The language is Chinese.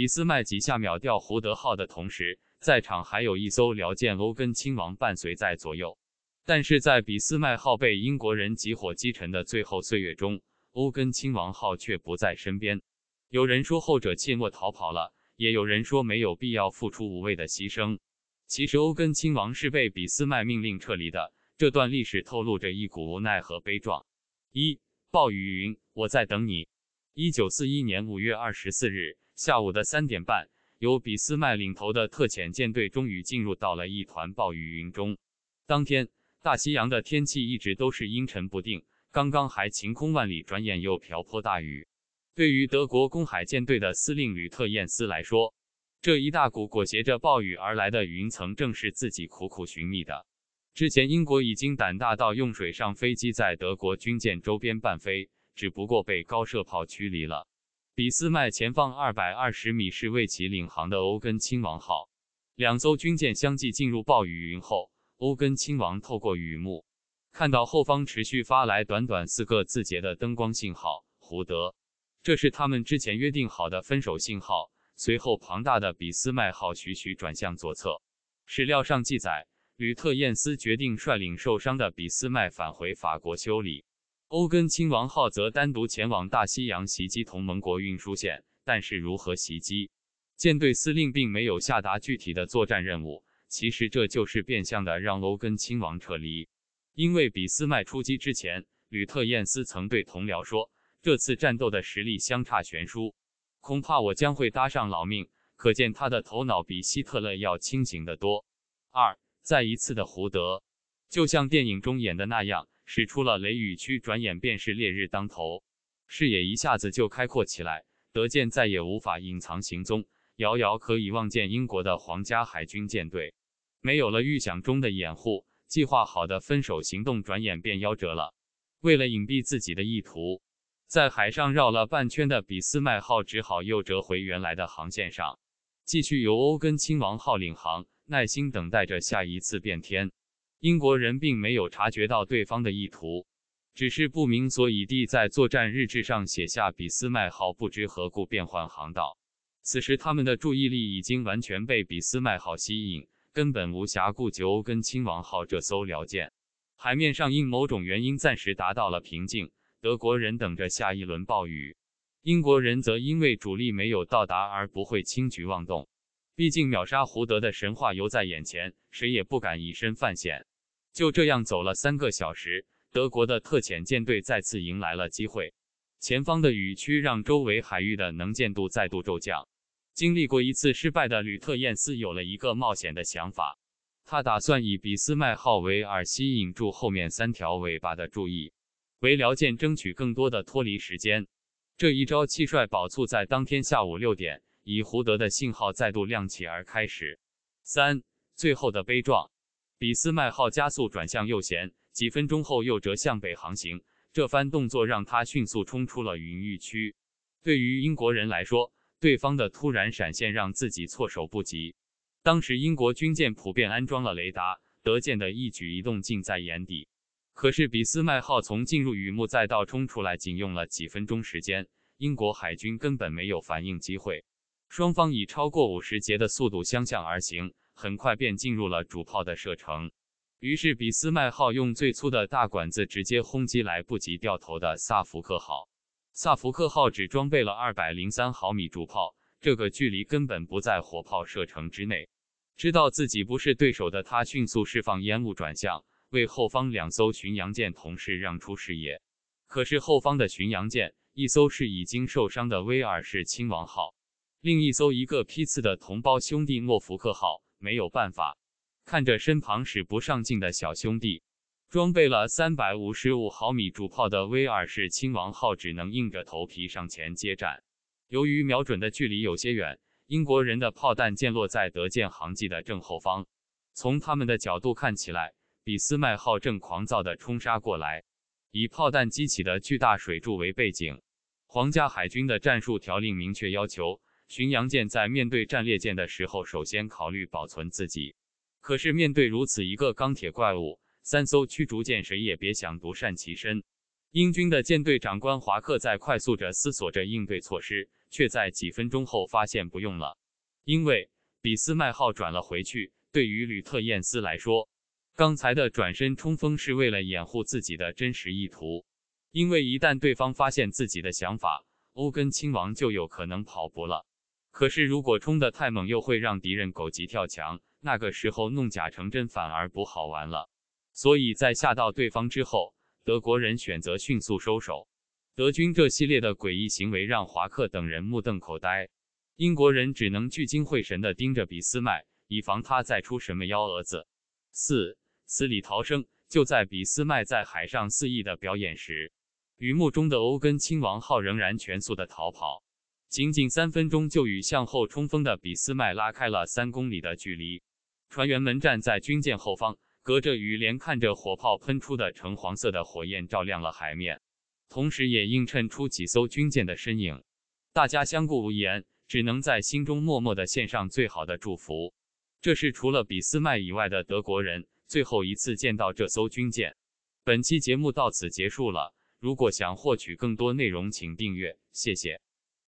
俾斯麦几下秒掉胡德号的同时，在场还有一艘辽舰欧根亲王伴随在左右。但是在俾斯麦号被英国人集火击沉的最后岁月中，欧根亲王号却不在身边。有人说后者弃墨逃跑了，也有人说没有必要付出无谓的牺牲。其实欧根亲王是被俾斯麦命令撤离的。这段历史透露着一股无奈和悲壮。一暴雨云，我在等你。一九四一年五月二十四日。下午的三点半，由俾斯麦领头的特遣舰队终于进入到了一团暴雨云中。当天大西洋的天气一直都是阴沉不定，刚刚还晴空万里，转眼又瓢泼大雨。对于德国公海舰队的司令吕特晏斯来说，这一大股裹挟着暴雨而来的云层正是自己苦苦寻觅的。之前英国已经胆大到用水上飞机在德国军舰周边伴飞，只不过被高射炮驱离了。俾斯麦前方二百二十米是为其领航的欧根亲王号，两艘军舰相继进入暴雨云后，欧根亲王透过雨幕看到后方持续发来短短四个字节的灯光信号。胡德，这是他们之前约定好的分手信号。随后，庞大的俾斯麦号徐徐转向左侧。史料上记载，吕特晏斯决定率领受伤的俾斯麦返回法国修理。欧根亲王号则单独前往大西洋袭击同盟国运输线，但是如何袭击，舰队司令并没有下达具体的作战任务。其实这就是变相的让欧根亲王撤离，因为俾斯麦出击之前，吕特晏斯曾对同僚说：“这次战斗的实力相差悬殊，恐怕我将会搭上老命。”可见他的头脑比希特勒要清醒得多。二再一次的胡德，就像电影中演的那样。使出了雷雨区，转眼便是烈日当头，视野一下子就开阔起来。德舰再也无法隐藏行踪，遥遥可以望见英国的皇家海军舰队。没有了预想中的掩护，计划好的分手行动转眼便夭折了。为了隐蔽自己的意图，在海上绕了半圈的俾斯麦号只好又折回原来的航线上，继续由欧根亲王号领航，耐心等待着下一次变天。英国人并没有察觉到对方的意图，只是不明所以地在作战日志上写下“俾斯麦号不知何故变换航道”。此时，他们的注意力已经完全被俾斯麦号吸引，根本无暇顾及欧根亲王号这艘辽舰。海面上因某种原因暂时达到了平静，德国人等着下一轮暴雨，英国人则因为主力没有到达而不会轻举妄动。毕竟，秒杀胡德的神话犹在眼前，谁也不敢以身犯险。就这样走了三个小时，德国的特遣舰队再次迎来了机会。前方的雨区让周围海域的能见度再度骤降。经历过一次失败的吕特晏斯有了一个冒险的想法，他打算以俾斯麦号为饵，吸引住后面三条尾巴的注意，为辽舰争取更多的脱离时间。这一招气帅宝猝在当天下午六点。以胡德的信号再度亮起而开始。三最后的悲壮，俾斯麦号加速转向右舷，几分钟后又折向北航行。这番动作让他迅速冲出了云域区。对于英国人来说，对方的突然闪现让自己措手不及。当时英国军舰普遍安装了雷达，德舰的一举一动尽在眼底。可是俾斯麦号从进入雨幕再到冲出来，仅用了几分钟时间，英国海军根本没有反应机会。双方以超过五十节的速度相向而行，很快便进入了主炮的射程。于是，俾斯麦号用最粗的大管子直接轰击来不及掉头的萨福克号。萨福克号只装备了二百零三毫米主炮，这个距离根本不在火炮射程之内。知道自己不是对手的他，迅速释放烟雾转向，为后方两艘巡洋舰同时让出视野。可是，后方的巡洋舰，一艘是已经受伤的威尔士亲王号。另一艘一个批次的同胞兄弟诺福克号没有办法，看着身旁使不上劲的小兄弟，装备了三百五十五毫米主炮的威尔士亲王号只能硬着头皮上前接战。由于瞄准的距离有些远，英国人的炮弹溅落在德舰航迹的正后方。从他们的角度看起来，俾斯麦号正狂躁地冲杀过来，以炮弹激起的巨大水柱为背景。皇家海军的战术条令明确要求。巡洋舰在面对战列舰的时候，首先考虑保存自己。可是面对如此一个钢铁怪物，三艘驱逐舰谁也别想独善其身。英军的舰队长官华克在快速着思索着应对措施，却在几分钟后发现不用了，因为俾斯麦号转了回去。对于吕特晏斯来说，刚才的转身冲锋是为了掩护自己的真实意图，因为一旦对方发现自己的想法，欧根亲王就有可能跑不了。可是，如果冲得太猛，又会让敌人狗急跳墙。那个时候弄假成真反而不好玩了。所以在吓到对方之后，德国人选择迅速收手。德军这系列的诡异行为让华克等人目瞪口呆，英国人只能聚精会神地盯着俾斯麦，以防他再出什么幺蛾子。四死里逃生。就在俾斯麦在海上肆意的表演时，雨幕中的欧根亲王号仍然全速的逃跑。仅仅三分钟，就与向后冲锋的俾斯麦拉开了三公里的距离。船员们站在军舰后方，隔着雨帘看着火炮喷出的橙黄色的火焰，照亮了海面，同时也映衬出几艘军舰的身影。大家相顾无言，只能在心中默默的献上最好的祝福。这是除了俾斯麦以外的德国人最后一次见到这艘军舰。本期节目到此结束了。如果想获取更多内容，请订阅。谢谢。